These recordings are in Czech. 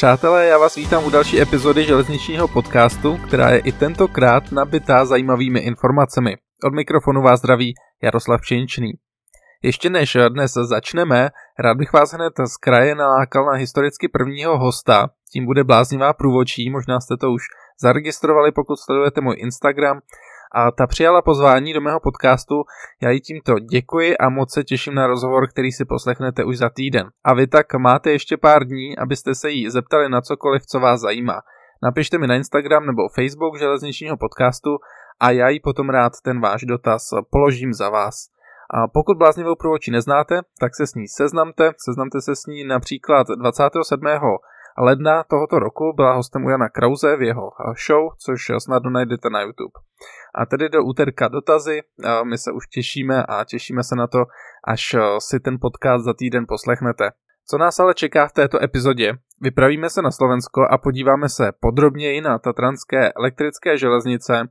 Přátelé, já vás vítám u další epizody železničního podcastu, která je i tentokrát nabitá zajímavými informacemi. Od mikrofonu vás zdraví Jaroslav Činčný. Ještě než dnes začneme, rád bych vás hned z kraje nalákal na historicky prvního hosta. Tím bude bláznivá průvočí, možná jste to už zaregistrovali, pokud sledujete můj Instagram a ta přijala pozvání do mého podcastu. Já jí tímto děkuji a moc se těším na rozhovor, který si poslechnete už za týden. A vy tak máte ještě pár dní, abyste se jí zeptali na cokoliv, co vás zajímá. Napište mi na Instagram nebo Facebook železničního podcastu a já jí potom rád ten váš dotaz položím za vás. A pokud bláznivou průvoči neznáte, tak se s ní seznamte. Seznamte se s ní například 27 ledna tohoto roku byla hostem u Jana Krause v jeho eh, show, což snadno najdete na YouTube. A tedy do úterka dotazy, my se už těšíme a těšíme se na to, až eh, si ten podcast za týden poslechnete. Co nás ale čeká v této epizodě? Vypravíme se na Slovensko a podíváme se podrobněji na tatranské elektrické železnice,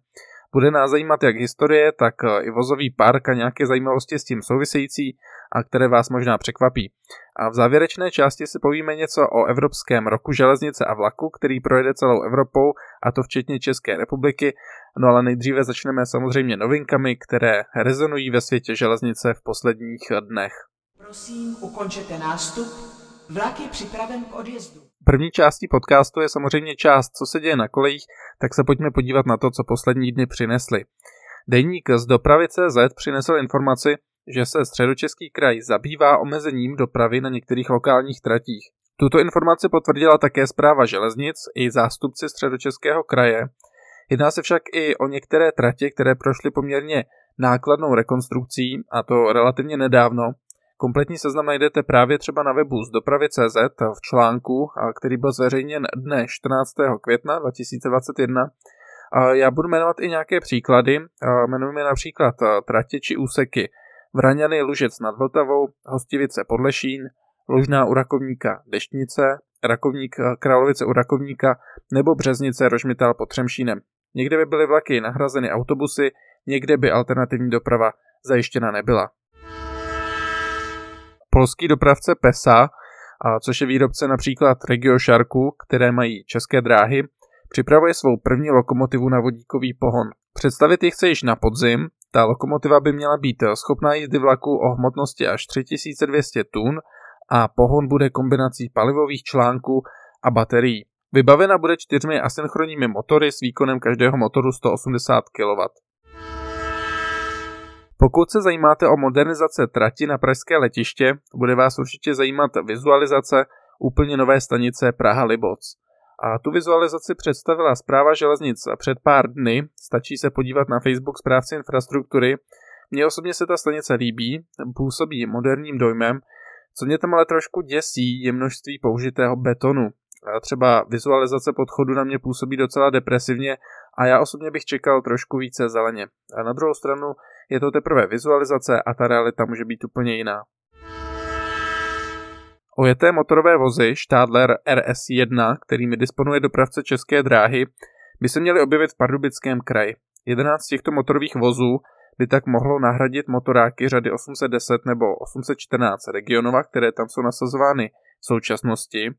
bude nás zajímat jak historie, tak eh, i vozový park a nějaké zajímavosti s tím související, a které vás možná překvapí. A v závěrečné části si povíme něco o Evropském roku železnice a vlaku, který projede celou Evropou, a to včetně České republiky. No ale nejdříve začneme samozřejmě novinkami, které rezonují ve světě železnice v posledních dnech. Prosím, ukončete nástup Vlak je připraven k odjezdu. První částí podcastu je samozřejmě část, co se děje na kolejích, tak se pojďme podívat na to, co poslední dny přinesly. Deník z dopravy CZ přinesl informaci, že se středočeský kraj zabývá omezením dopravy na některých lokálních tratích. Tuto informaci potvrdila také zpráva železnic i zástupci středočeského kraje. Jedná se však i o některé tratě, které prošly poměrně nákladnou rekonstrukcí, a to relativně nedávno, Kompletní seznam najdete právě třeba na webu z dopravy.cz v článku, který byl zveřejněn dne 14. května 2021. Já budu jmenovat i nějaké příklady, jmenujeme například tratě či úseky Vraňany Lužec nad Vltavou, Hostivice Podlešín, Lužná u Rakovníka Deštnice, Rakovník, Královice u Rakovníka nebo Březnice Rožmitál pod Třemšínem. Někde by byly vlaky nahrazeny autobusy, někde by alternativní doprava zajištěna nebyla polský dopravce PESA, což je výrobce například Regio Sharku, které mají české dráhy, připravuje svou první lokomotivu na vodíkový pohon. Představit ji chce již na podzim, ta lokomotiva by měla být schopná jízdy vlaku o hmotnosti až 3200 tun a pohon bude kombinací palivových článků a baterií. Vybavena bude čtyřmi asynchronními motory s výkonem každého motoru 180 kW. Pokud se zajímáte o modernizace trati na pražské letiště, bude vás určitě zajímat vizualizace úplně nové stanice Praha Liboc. A tu vizualizaci představila zpráva železnic před pár dny, stačí se podívat na Facebook zprávce infrastruktury. Mně osobně se ta stanice líbí, působí moderním dojmem, co mě tam ale trošku děsí, je množství použitého betonu. A třeba vizualizace podchodu na mě působí docela depresivně a já osobně bych čekal trošku více zeleně. A na druhou stranu je to teprve vizualizace a ta realita může být úplně jiná. Ojeté motorové vozy Stadler RS1, kterými disponuje dopravce České dráhy, by se měly objevit v Pardubickém kraji. 11 těchto motorových vozů by tak mohlo nahradit motoráky řady 810 nebo 814 regionova, které tam jsou nasazovány v současnosti.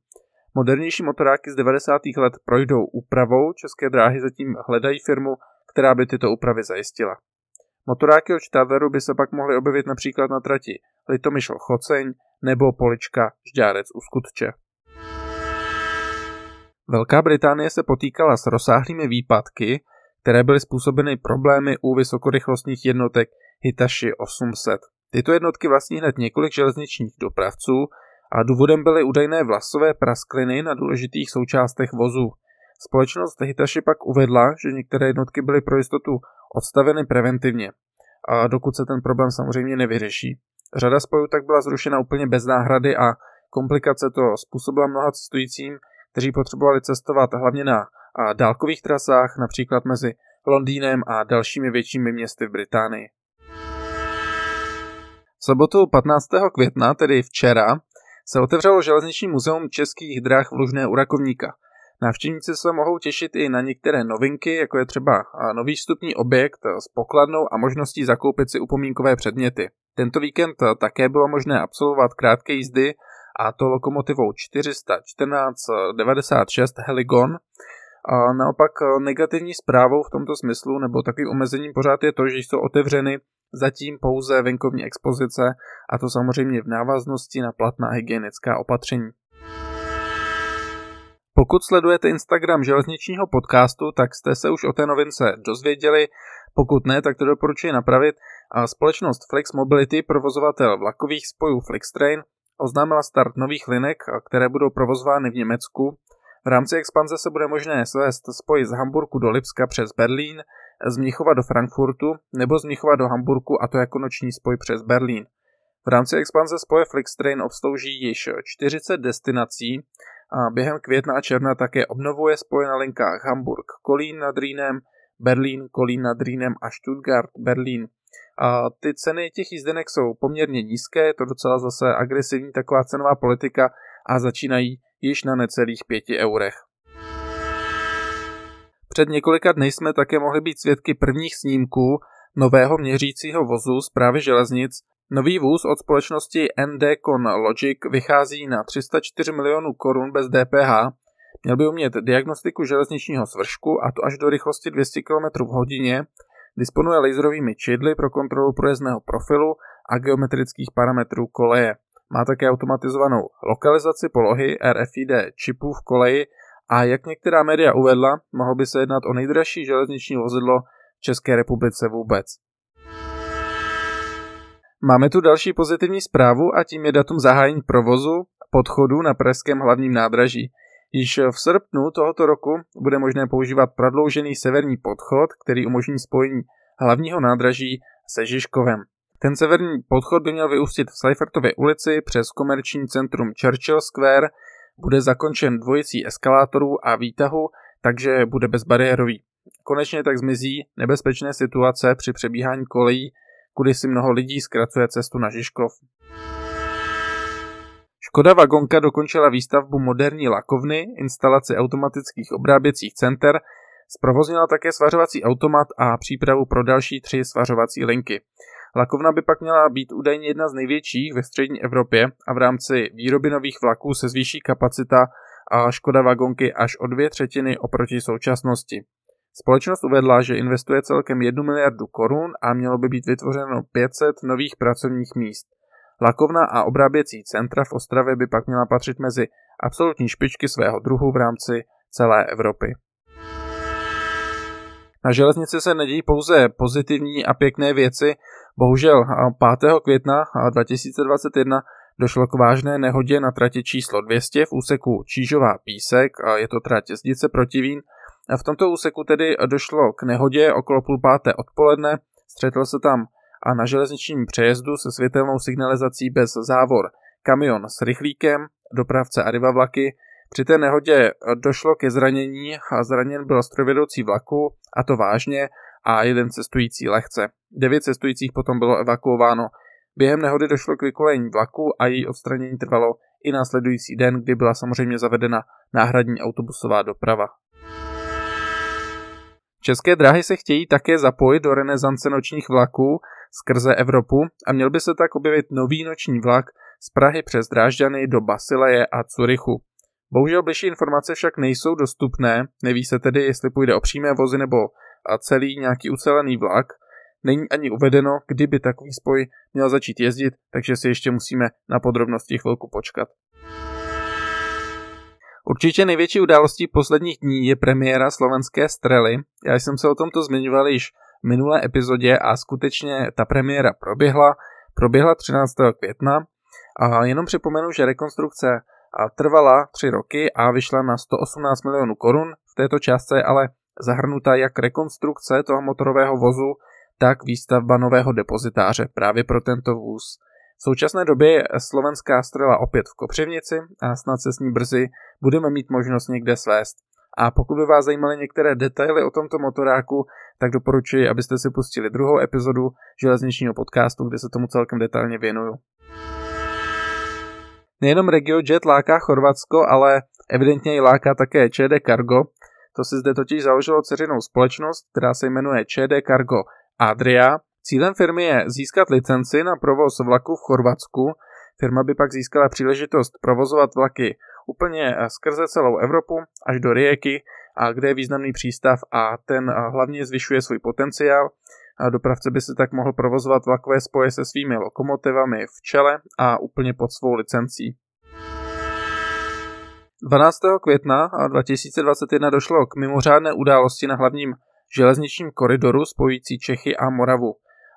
Modernější motoráky z 90. let projdou úpravou, České dráhy zatím hledají firmu, která by tyto úpravy zajistila. Motoráky od Štaveru by se pak mohly objevit například na trati Litomyšl Choceň nebo Polička Žďárec u Skutče. Velká Británie se potýkala s rozsáhlými výpadky, které byly způsobeny problémy u vysokorychlostních jednotek Hitachi 800. Tyto jednotky vlastní hned několik železničních dopravců a důvodem byly údajné vlasové praskliny na důležitých součástech vozu. Společnost Hitachi pak uvedla, že některé jednotky byly pro jistotu odstaveny preventivně, a dokud se ten problém samozřejmě nevyřeší. Řada spojů tak byla zrušena úplně bez náhrady a komplikace to způsobila mnoha cestujícím, kteří potřebovali cestovat hlavně na dálkových trasách, například mezi Londýnem a dalšími většími městy v Británii. V sobotu 15. května, tedy včera, se otevřelo železniční muzeum českých drah v Lužné u Rakovníka – Návštěvníci se mohou těšit i na některé novinky, jako je třeba nový vstupní objekt s pokladnou a možností zakoupit si upomínkové předměty. Tento víkend také bylo možné absolvovat krátké jízdy a to lokomotivou 414 96 Heligon. A naopak negativní zprávou v tomto smyslu nebo takovým omezením pořád je to, že jsou otevřeny zatím pouze venkovní expozice a to samozřejmě v návaznosti na platná hygienická opatření. Pokud sledujete Instagram železničního podcastu, tak jste se už o té novince dozvěděli. Pokud ne, tak to doporučuji napravit. A společnost Flex Mobility, provozovatel vlakových spojů Flextrain, oznámila start nových linek, které budou provozovány v Německu. V rámci expanze se bude možné svést spoj z Hamburku do Lipska přes Berlín, z Mnichova do Frankfurtu nebo z Mnichova do Hamburku a to jako noční spoj přes Berlín. V rámci expanze spoje Flixtrain obslouží již 40 destinací a během května a června také obnovuje spoje na linkách Hamburg-Kolín nad Rýnem, Berlín-Kolín nad Rýnem a Stuttgart-Berlín. A ty ceny těch jízdenek jsou poměrně nízké, je to docela zase agresivní taková cenová politika a začínají již na necelých pěti eurech. Před několika dny jsme také mohli být svědky prvních snímků nového měřícího vozu zprávy železnic, Nový vůz od společnosti NDCon Logic vychází na 304 milionů korun bez DPH. Měl by umět diagnostiku železničního svršku a to až do rychlosti 200 km v hodině. Disponuje laserovými čidly pro kontrolu projezdného profilu a geometrických parametrů koleje. Má také automatizovanou lokalizaci polohy RFID čipů v koleji a jak některá média uvedla, mohlo by se jednat o nejdražší železniční vozidlo v České republice vůbec. Máme tu další pozitivní zprávu a tím je datum zahájení provozu podchodu na Pražském hlavním nádraží. Již v srpnu tohoto roku bude možné používat prodloužený severní podchod, který umožní spojení hlavního nádraží se Žižkovem. Ten severní podchod by měl vyústit v Seifertově ulici přes komerční centrum Churchill Square, bude zakončen dvojicí eskalátorů a výtahu, takže bude bezbariérový. Konečně tak zmizí nebezpečné situace při přebíhání kolejí kudy si mnoho lidí zkracuje cestu na Žižkov. Škoda Vagonka dokončila výstavbu moderní lakovny, instalaci automatických obráběcích center, zprovoznila také svařovací automat a přípravu pro další tři svařovací linky. Lakovna by pak měla být údajně jedna z největších ve střední Evropě a v rámci výroby nových vlaků se zvýší kapacita a Škoda Vagonky až o dvě třetiny oproti současnosti. Společnost uvedla, že investuje celkem 1 miliardu korun a mělo by být vytvořeno 500 nových pracovních míst. Lakovna a obráběcí centra v Ostravě by pak měla patřit mezi absolutní špičky svého druhu v rámci celé Evropy. Na železnici se nedějí pouze pozitivní a pěkné věci. Bohužel 5. května 2021 došlo k vážné nehodě na trati číslo 200 v úseku Čížová Písek, je to trať Zdice Protivín, v tomto úseku tedy došlo k nehodě okolo půl páté odpoledne, střetl se tam a na železničním přejezdu se světelnou signalizací bez závor kamion s rychlíkem, dopravce Arriva vlaky. Při té nehodě došlo ke zranění a zraněn byl strojvedoucí vlaku, a to vážně, a jeden cestující lehce. Devět cestujících potom bylo evakuováno. Během nehody došlo k vykolení vlaku a její odstranění trvalo i následující den, kdy byla samozřejmě zavedena náhradní autobusová doprava. České dráhy se chtějí také zapojit do renesance nočních vlaků skrze Evropu a měl by se tak objevit nový noční vlak z Prahy přes Drážďany do Basileje a Curychu. Bohužel bližší informace však nejsou dostupné, neví se tedy, jestli půjde o přímé vozy nebo a celý nějaký ucelený vlak. Není ani uvedeno, kdyby takový spoj měl začít jezdit, takže si ještě musíme na podrobnosti chvilku počkat. Určitě největší událostí posledních dní je premiéra slovenské strely. Já jsem se o tomto zmiňoval již v minulé epizodě a skutečně ta premiéra proběhla. Proběhla 13. května a jenom připomenu, že rekonstrukce trvala 3 roky a vyšla na 118 milionů korun. V této částce je ale zahrnuta jak rekonstrukce toho motorového vozu, tak výstavba nového depozitáře právě pro tento vůz. V současné době je slovenská strela opět v Kopřivnici a snad se s ní brzy budeme mít možnost někde svést. A pokud by vás zajímaly některé detaily o tomto motoráku, tak doporučuji, abyste si pustili druhou epizodu železničního podcastu, kde se tomu celkem detailně věnuju. Nejenom RegioJet láká Chorvatsko, ale evidentně ji láká také ČD Cargo. To si zde totiž založilo ceřinou společnost, která se jmenuje ČD Cargo Adria Cílem firmy je získat licenci na provoz vlaku v Chorvatsku. Firma by pak získala příležitost provozovat vlaky úplně eh, skrze celou Evropu až do Rijeky, a kde je významný přístav a ten eh, hlavně zvyšuje svůj potenciál. A dopravce by se tak mohl provozovat vlakové spoje se svými lokomotivami v čele a úplně pod svou licencí. 12. května 2021 eh, došlo k mimořádné události na hlavním železničním koridoru spojící Čechy a Moravu.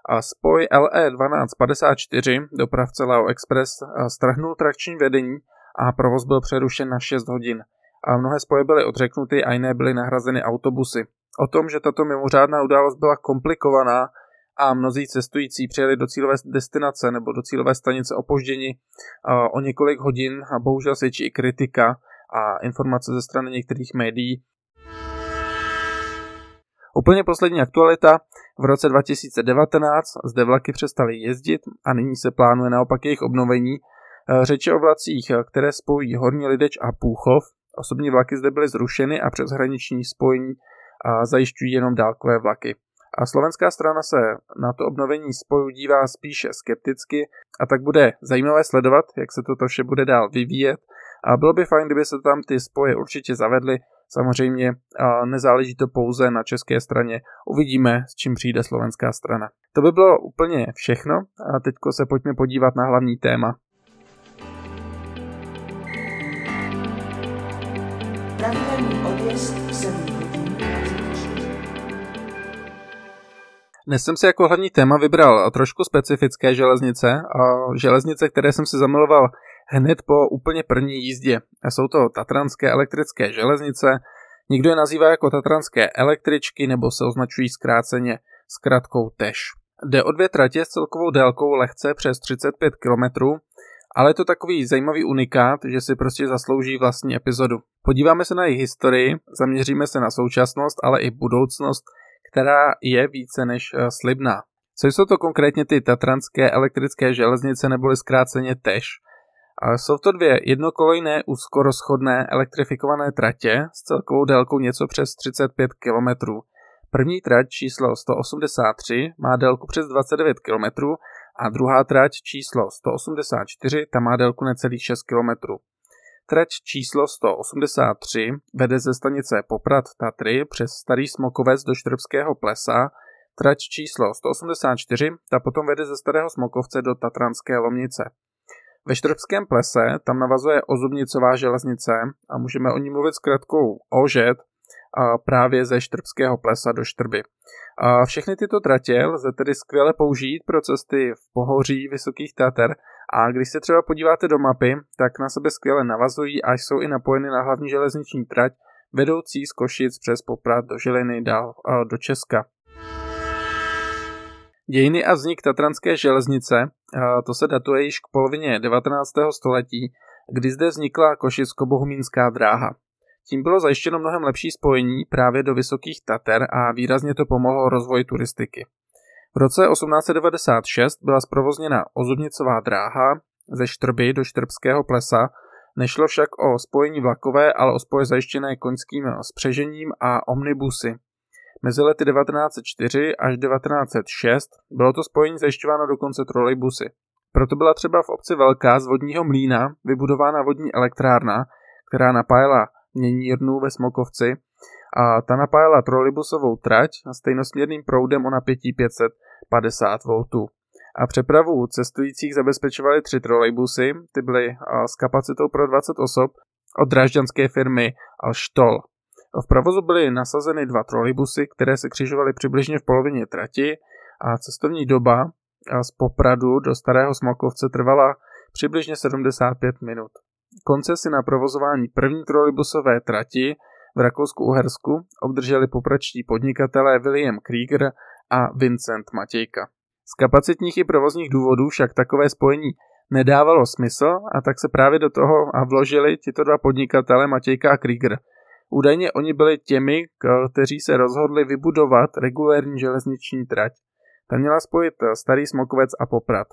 A spoj LE 1254 dopravce Lao Express strhnul trakční vedení a provoz byl přerušen na 6 hodin. A mnohé spoje byly odřeknuty a jiné byly nahrazeny autobusy. O tom, že tato mimořádná událost byla komplikovaná a mnozí cestující přijeli do cílové destinace nebo do cílové stanice opožděni o několik hodin a bohužel svědčí i kritika a informace ze strany některých médií, Úplně poslední aktualita. V roce 2019 zde vlaky přestaly jezdit a nyní se plánuje naopak jejich obnovení. Eh, řeči o vlacích, eh, které spojí Horní Lideč a Půchov. Osobní vlaky zde byly zrušeny a přeshraniční spojení a zajišťují jenom dálkové vlaky. A slovenská strana se na to obnovení spojů dívá spíše skepticky a tak bude zajímavé sledovat, jak se toto vše bude dál vyvíjet a bylo by fajn, kdyby se tam ty spoje určitě zavedly, Samozřejmě nezáleží to pouze na české straně. Uvidíme, s čím přijde slovenská strana. To by bylo úplně všechno. A teď se pojďme podívat na hlavní téma. Dnes jsem si jako hlavní téma vybral trošku specifické železnice, a železnice, které jsem si zamiloval hned po úplně první jízdě. A jsou to tatranské elektrické železnice, někdo je nazývá jako tatranské električky nebo se označují zkráceně s kratkou TEŠ. Jde o dvě tratě s celkovou délkou lehce přes 35 km, ale je to takový zajímavý unikát, že si prostě zaslouží vlastní epizodu. Podíváme se na jejich historii, zaměříme se na současnost, ale i budoucnost, která je více než eh, slibná. Co jsou to konkrétně ty tatranské elektrické železnice neboli zkráceně TEŠ? Jsou to dvě jednokolejné úzkorozchodné elektrifikované tratě s celkovou délkou něco přes 35 km. První trať číslo 183 má délku přes 29 km a druhá trať číslo 184 ta má délku necelých 6 km. Trať číslo 183 vede ze stanice Poprad Tatry přes Starý Smokovec do Štrbského plesa, trať číslo 184 ta potom vede ze Starého Smokovce do Tatranské Lomnice. Ve Štrbském plese tam navazuje ozubnicová železnice a můžeme o ní mluvit zkrátkou ožet právě ze Štrbského plesa do Štrby. A všechny tyto tratě lze tedy skvěle použít pro cesty v pohoří Vysokých Tater a když se třeba podíváte do mapy, tak na sebe skvěle navazují a jsou i napojeny na hlavní železniční trať vedoucí z Košic přes Poprad do Žiliny dál do Česka. Dějiny a vznik Tatranské železnice, to se datuje již k polovině 19. století, kdy zde vznikla košicko-bohumínská dráha. Tím bylo zajištěno mnohem lepší spojení právě do Vysokých Tater a výrazně to pomohlo rozvoji turistiky. V roce 1896 byla zprovozněna ozubnicová dráha ze Štrby do Štrbského plesa, nešlo však o spojení vlakové, ale o spoje zajištěné koňským spřežením a omnibusy. Mezi lety 1904 až 1906 bylo to spojení zajišťováno dokonce trolejbusy. Proto byla třeba v obci Velká z vodního mlína vybudována vodní elektrárna, která napájela měnírnu ve Smokovci a ta napájela trolejbusovou trať stejnosměrným proudem o napětí 550 V. A přepravu cestujících zabezpečovaly tři trolejbusy, ty byly s kapacitou pro 20 osob od dražďanské firmy Stol. V provozu byly nasazeny dva trolejbusy, které se křižovaly přibližně v polovině trati a cestovní doba z Popradu do Starého Smokovce trvala přibližně 75 minut. si na provozování první trolejbusové trati v Rakousku-Uhersku obdrželi popračtí podnikatelé William Krieger a Vincent Matějka. Z kapacitních i provozních důvodů však takové spojení nedávalo smysl a tak se právě do toho a vložili tito dva podnikatele Matějka a Krieger – Údajně oni byli těmi, kteří se rozhodli vybudovat regulární železniční trať. Ta měla spojit eh, Starý Smokovec a Poprad.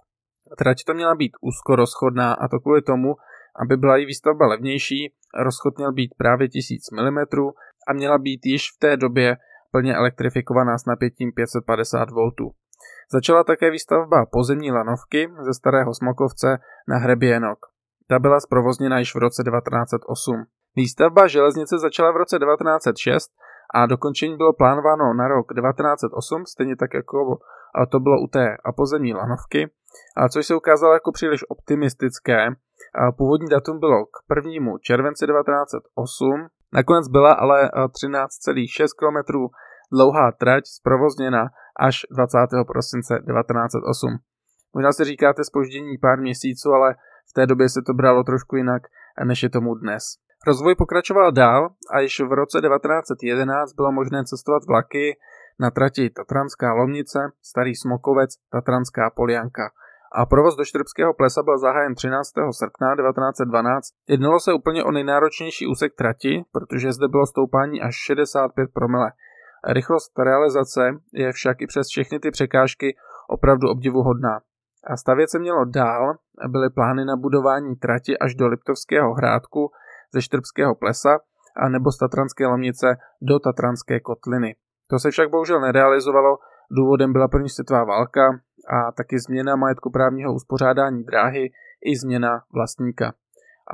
Trať to měla být úzkorozchodná a to kvůli tomu, aby byla její výstavba levnější, rozchod měl být právě 1000 mm a měla být již v té době plně elektrifikovaná s napětím 550 V. Začala také výstavba pozemní lanovky ze starého Smokovce na Hrebienok. Ta byla zprovozněna již v roce 1908. Výstavba železnice začala v roce 1906 a dokončení bylo plánováno na rok 1908, stejně tak jako to bylo u té pozemní lanovky, což se ukázalo jako příliš optimistické. Původní datum bylo k 1. červenci 1908, nakonec byla ale 13,6 km dlouhá trať zprovozněna až 20. prosince 1908. Možná si říkáte spoždění pár měsíců, ale v té době se to bralo trošku jinak, než je tomu dnes. Rozvoj pokračoval dál a již v roce 1911 bylo možné cestovat vlaky na trati Tatranská Lomnice, Starý Smokovec, Tatranská Polianka. A provoz do Štrbského plesa byl zahájen 13. srpna 1912. Jednalo se úplně o nejnáročnější úsek trati, protože zde bylo stoupání až 65 promile. Rychlost realizace je však i přes všechny ty překážky opravdu obdivuhodná. A stavět se mělo dál, byly plány na budování trati až do Liptovského hrádku, ze Štrbského plesa a nebo z Tatranské lamnice do Tatranské Kotliny. To se však bohužel nerealizovalo, důvodem byla první světová válka a taky změna majetku právního uspořádání dráhy i změna vlastníka.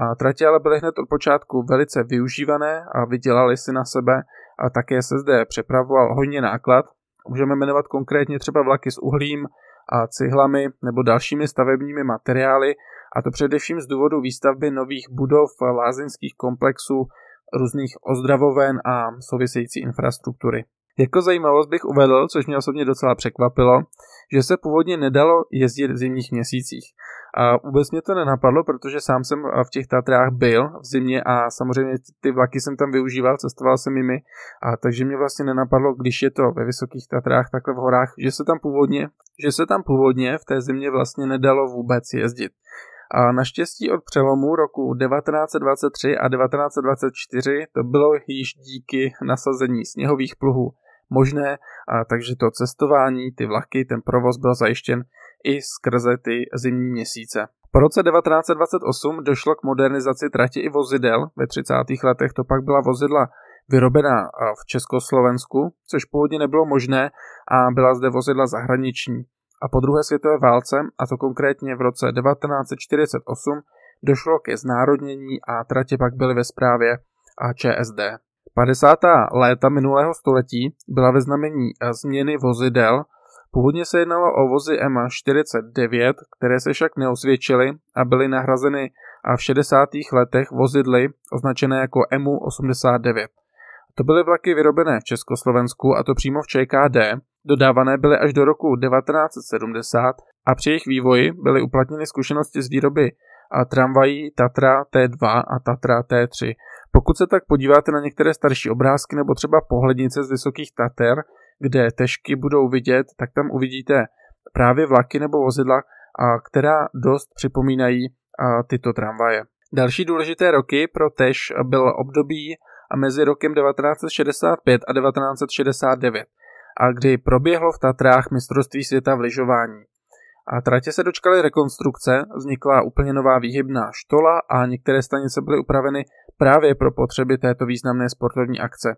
A tratě ale byly hned od počátku velice využívané a vydělali si na sebe a také se zde přepravoval hodně náklad. Můžeme jmenovat konkrétně třeba vlaky s uhlím, a cihlami nebo dalšími stavebními materiály, a to především z důvodu výstavby nových budov, lázeňských komplexů, různých ozdravoven a související infrastruktury. Jako zajímavost bych uvedl, což mě osobně docela překvapilo, že se původně nedalo jezdit v zimních měsících. A vůbec mě to nenapadlo, protože sám jsem eh, v těch Tatrách byl v zimě a samozřejmě ty vlaky jsem tam využíval, cestoval jsem jimi, a takže mě vlastně nenapadlo, když je to ve Vysokých Tatrách, takhle v horách, že se tam původně, že se tam původně v té zimě vlastně nedalo vůbec jezdit. A naštěstí od přelomu roku 1923 a 1924 to bylo již díky nasazení sněhových pluhů možné, a takže to cestování, ty vlaky, ten provoz byl zajištěn i skrze ty zimní měsíce. Po roce 1928 došlo k modernizaci trati i vozidel. Ve 30. letech to pak byla vozidla vyrobená v Československu, což původně nebylo možné a byla zde vozidla zahraniční. A po druhé světové válce, a to konkrétně v roce 1948, došlo ke znárodnění a tratě pak byly ve správě a ČSD. 50. léta minulého století byla ve znamení změny vozidel Původně se jednalo o vozy ma 49, které se však neosvědčily a byly nahrazeny a v 60. letech vozidly označené jako MU 89. To byly vlaky vyrobené v Československu a to přímo v ČKD, dodávané byly až do roku 1970 a při jejich vývoji byly uplatněny zkušenosti z výroby a tramvají Tatra T2 a Tatra T3. Pokud se tak podíváte na některé starší obrázky nebo třeba pohlednice z Vysokých Tater, kde težky budou vidět, tak tam uvidíte právě vlaky nebo vozidla, která dost připomínají tyto tramvaje. Další důležité roky pro Tež byl období mezi rokem 1965 a 1969, a kdy proběhlo v Tatrách mistrovství světa v lyžování. A tratě se dočkaly rekonstrukce, vznikla úplně nová výhybná štola a některé stanice byly upraveny právě pro potřeby této významné sportovní akce.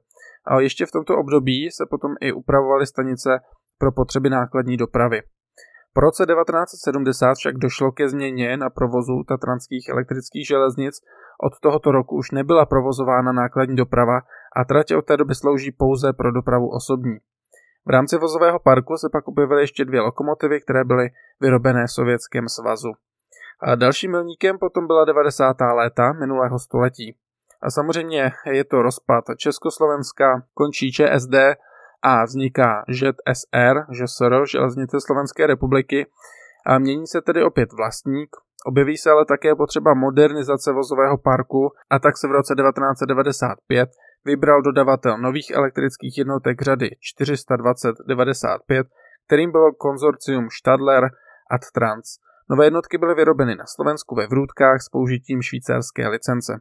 Ještě v tomto období se potom i upravovaly stanice pro potřeby nákladní dopravy. Po roce 1970 však došlo ke změně na provozu tatranských elektrických železnic. Od tohoto roku už nebyla provozována nákladní doprava a tratě od té doby slouží pouze pro dopravu osobní. V rámci vozového parku se pak objevily ještě dvě lokomotivy, které byly vyrobené v Sovětském svazu. A dalším milníkem potom byla 90. léta minulého století. A samozřejmě je to rozpad Československa, končí ČSD a vzniká ŽSR, ŽSR, Železnice Slovenské republiky. A mění se tedy opět vlastník, objeví se ale také potřeba modernizace vozového parku a tak se v roce 1995 vybral dodavatel nových elektrických jednotek řady 42095, kterým bylo konzorcium Stadler a Trans. Nové jednotky byly vyrobeny na Slovensku ve Vrůdkách s použitím švýcarské licence.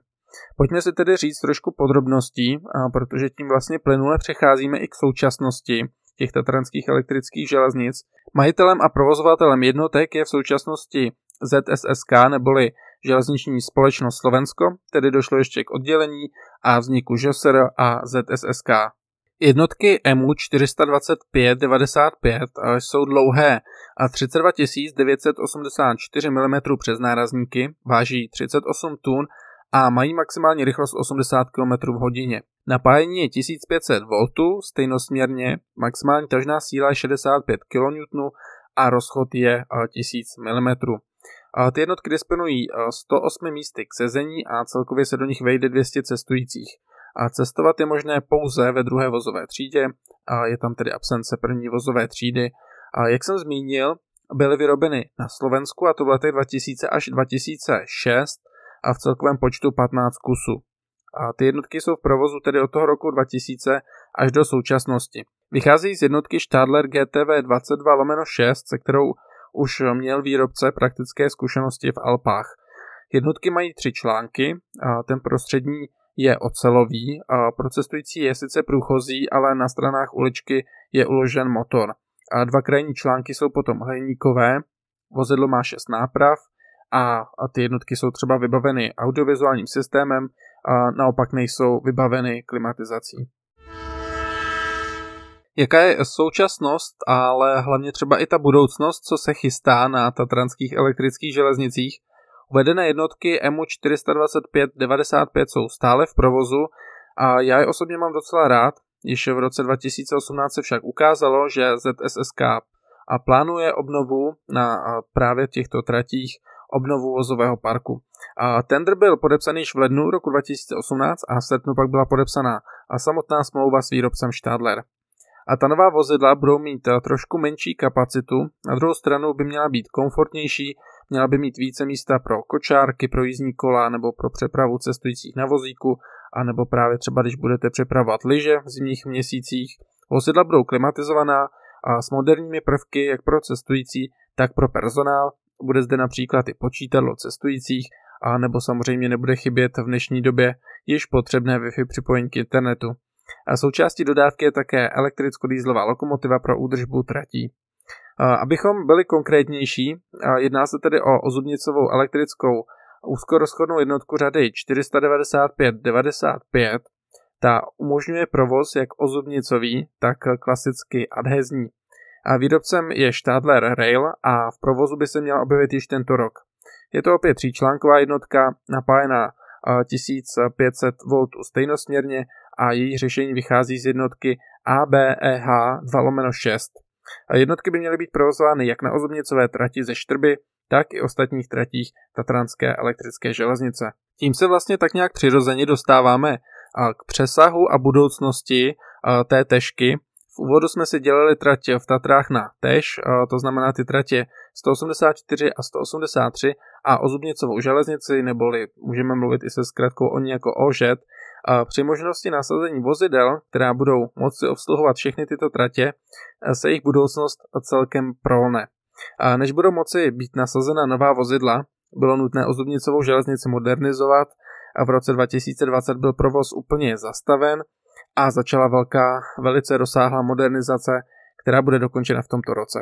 Pojďme si tedy říct trošku podrobností, protože tím vlastně plynule přecházíme i k současnosti těch tatranských elektrických železnic. Majitelem a provozovatelem jednotek je v současnosti ZSSK neboli železniční společnost Slovensko, tedy došlo ještě k oddělení a vzniku ŽSR a ZSSK. Jednotky EMU 425-95 jsou dlouhé a 32 984 mm přes nárazníky, váží 38 tun a mají maximální rychlost 80 km v hodině. Napájení je 1500 V, stejnosměrně, maximální tažná síla je 65 kN a rozchod je 1000 eh, mm. Eh, ty jednotky disponují 108 eh, místy k sezení a celkově se do nich vejde 200 cestujících. A cestovat je možné pouze ve druhé vozové třídě, a je tam tedy absence první vozové třídy. A jak jsem zmínil, byly vyrobeny na Slovensku a to v letech 2000 až 2006 a v celkovém počtu 15 kusů. A ty jednotky jsou v provozu tedy od toho roku 2000 až do současnosti. Vychází z jednotky Stadler GTV 22 6, se kterou už měl výrobce praktické zkušenosti v Alpách. Jednotky mají tři články, a ten prostřední je ocelový, a pro cestující je sice průchozí, ale na stranách uličky je uložen motor. A dva krajní články jsou potom hliníkové, vozidlo má 6 náprav, a, ty jednotky jsou třeba vybaveny audiovizuálním systémem, a naopak nejsou vybaveny klimatizací. Jaká je současnost, ale hlavně třeba i ta budoucnost, co se chystá na tatranských elektrických železnicích? Uvedené jednotky MU 425-95 jsou stále v provozu a já je osobně mám docela rád. Již v roce 2018 se však ukázalo, že ZSSK a plánuje obnovu na právě těchto tratích obnovu vozového parku. A tender byl podepsaný již v lednu roku 2018 a v srpnu pak byla podepsaná a samotná smlouva s výrobcem Stadler. A ta nová vozidla budou mít eh, trošku menší kapacitu, na druhou stranu by měla být komfortnější, měla by mít více místa pro kočárky, pro jízdní kola nebo pro přepravu cestujících na vozíku, a nebo právě třeba když budete přepravovat lyže v zimních měsících. Vozidla budou klimatizovaná a s moderními prvky jak pro cestující, tak pro personál bude zde například i počítadlo cestujících, a nebo samozřejmě nebude chybět v dnešní době již potřebné Wi-Fi připojení k internetu. A součástí dodávky je také elektricko-dýzlová lokomotiva pro údržbu tratí. Abychom byli konkrétnější, jedná se tedy o ozubnicovou elektrickou úzkorozchodnou jednotku řady 495-95. Ta umožňuje provoz jak ozubnicový, tak klasicky adhezní. A výrobcem je Stadler Rail a v provozu by se měla objevit již tento rok. Je to opět tříčlánková jednotka napájená 1500 V stejnosměrně a její řešení vychází z jednotky ABEH 2-6. Jednotky by měly být provozovány jak na ozubnicové trati ze Štrby, tak i ostatních tratích Tatranské elektrické železnice. Tím se vlastně tak nějak přirozeně dostáváme k přesahu a budoucnosti té tešky úvodu jsme si dělali tratě v Tatrách na tež, to znamená ty tratě 184 a 183 a o Zubnicovou železnici, neboli můžeme mluvit i se zkratkou o ní jako OŽET, a při možnosti nasazení vozidel, která budou moci obsluhovat všechny tyto tratě, e, se jejich budoucnost celkem prolne. A než budou moci být nasazena nová vozidla, bylo nutné Zubnicovou železnici modernizovat a v roce 2020 byl provoz úplně zastaven a začala velká, velice rozsáhlá modernizace, která bude dokončena v tomto roce.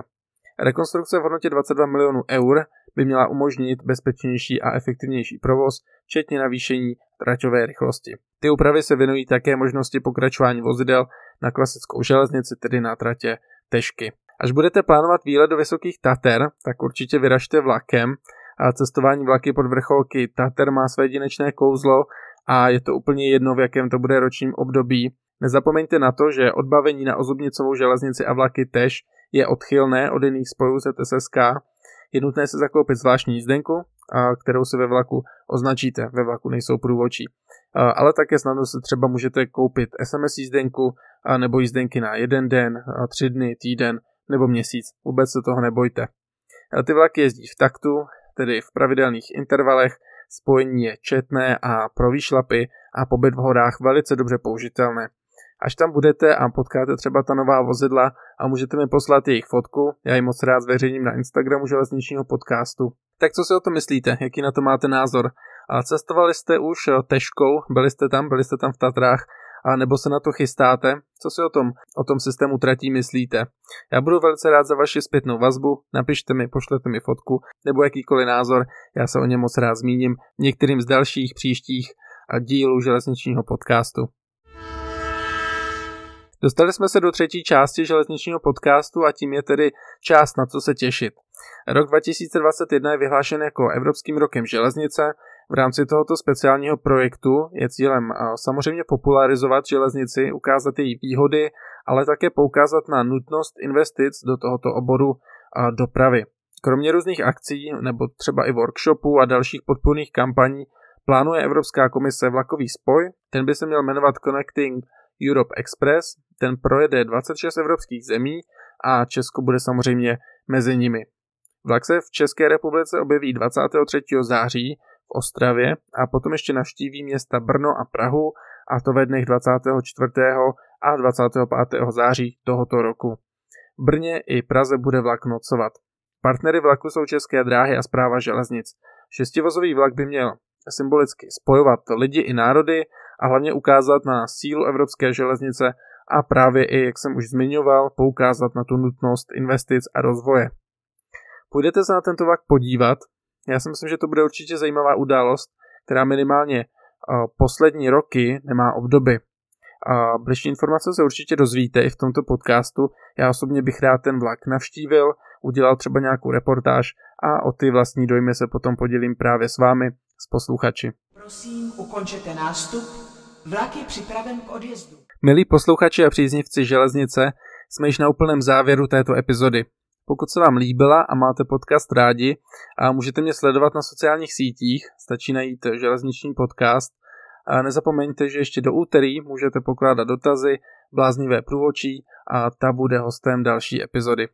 Rekonstrukce v hodnotě 22 milionů eur by měla umožnit bezpečnější a efektivnější provoz, včetně navýšení traťové rychlosti. Ty úpravy se věnují také možnosti pokračování vozidel na klasickou železnici, tedy na tratě Tešky. Až budete plánovat výlet do Vysokých Tater, tak určitě vyražte vlakem. A cestování vlaky pod vrcholky Tater má své jedinečné kouzlo a je to úplně jedno, v jakém to bude ročním období. Nezapomeňte na to, že odbavení na ozubnicovou železnici a vlaky tež je odchylné od jiných spojů ZSSK. Je nutné se zakoupit zvláštní jízdenku, kterou si ve vlaku označíte. Ve vlaku nejsou průvočí. Ale také snadno se třeba můžete koupit SMS jízdenku nebo jízdenky na jeden den, tři dny, týden nebo měsíc. Vůbec se toho nebojte. Ty vlaky jezdí v taktu, tedy v pravidelných intervalech Spojení je četné a pro výšlapy a pobyt v horách velice dobře použitelné. Až tam budete a potkáte třeba ta nová vozidla a můžete mi poslat jejich fotku, já ji moc rád zveřejním na Instagramu železničního podcastu. Tak co si o to myslíte? Jaký na to máte názor? A cestovali jste už eh, Teškou, byli jste tam, byli jste tam v Tatrách, a nebo se na to chystáte. Co si o tom, o tom systému tratí myslíte? Já budu velice rád za vaši zpětnou vazbu, napište mi, pošlete mi fotku nebo jakýkoliv názor, já se o něm moc rád zmíním některým z dalších příštích dílů železničního podcastu. Dostali jsme se do třetí části železničního podcastu a tím je tedy část na co se těšit. Rok 2021 je vyhlášen jako Evropským rokem železnice, v rámci tohoto speciálního projektu je cílem eh, samozřejmě popularizovat železnici, ukázat její výhody, ale také poukázat na nutnost investic do tohoto oboru eh, dopravy. Kromě různých akcí nebo třeba i workshopů a dalších podpůrných kampaní plánuje Evropská komise vlakový spoj, ten by se měl jmenovat Connecting Europe Express, ten projede 26 evropských zemí a Česko bude samozřejmě mezi nimi. Vlak se v České republice objeví 23. září v Ostravě a potom ještě navštíví města Brno a Prahu a to ve dnech 24. a 25. září tohoto roku. V Brně i Praze bude vlak nocovat. Partnery vlaku jsou České dráhy a zpráva železnic. Šestivozový vlak by měl symbolicky spojovat lidi i národy a hlavně ukázat na sílu evropské železnice a právě i, jak jsem už zmiňoval, poukázat na tu nutnost investic a rozvoje. Půjdete se na tento vlak podívat, já si myslím, že to bude určitě zajímavá událost, která minimálně eh, poslední roky nemá obdoby. bližší informace se určitě dozvíte i v tomto podcastu. Já osobně bych rád ten vlak navštívil, udělal třeba nějakou reportáž a o ty vlastní dojmy se potom podělím právě s vámi, s posluchači. Prosím, ukončete nástup. Vlak je připraven k odjezdu. Milí posluchači a příznivci železnice, jsme již na úplném závěru této epizody. Pokud se vám líbila a máte podcast rádi, a můžete mě sledovat na sociálních sítích, stačí najít železniční podcast. A nezapomeňte, že ještě do úterý můžete pokládat dotazy, bláznivé průvočí a ta bude hostem další epizody.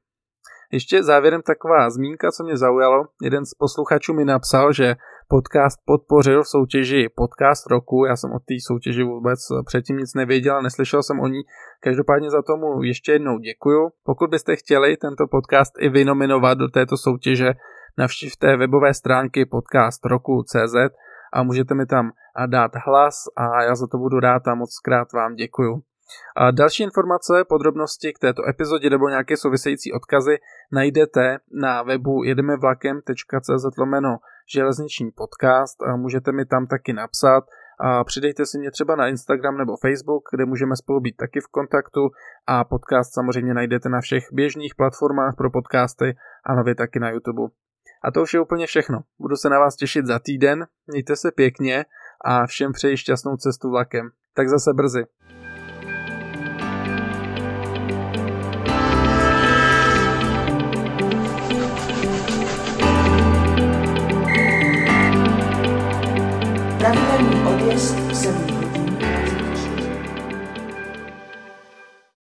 Ještě závěrem taková zmínka, co mě zaujalo. Jeden z posluchačů mi napsal, že podcast podpořil v soutěži podcast roku. Já jsem o té soutěži vůbec eh, předtím nic nevěděl, neslyšel jsem o ní. Každopádně za tomu ještě jednou děkuju. Pokud byste chtěli tento podcast i vynominovat do této soutěže, navštivte webové stránky podcastroku.cz a můžete mi tam dát hlas a já za to budu rád a moc krát vám děkuju. A další informace, podrobnosti k této epizodě nebo nějaké související odkazy najdete na webu jedemevlakem.cz lomeno železniční podcast a můžete mi tam taky napsat a přidejte si mě třeba na Instagram nebo Facebook, kde můžeme spolu být taky v kontaktu a podcast samozřejmě najdete na všech běžných platformách pro podcasty a nově taky na YouTube. A to už je úplně všechno. Budu se na vás těšit za týden, mějte se pěkně a všem přeji šťastnou cestu vlakem. Tak zase brzy.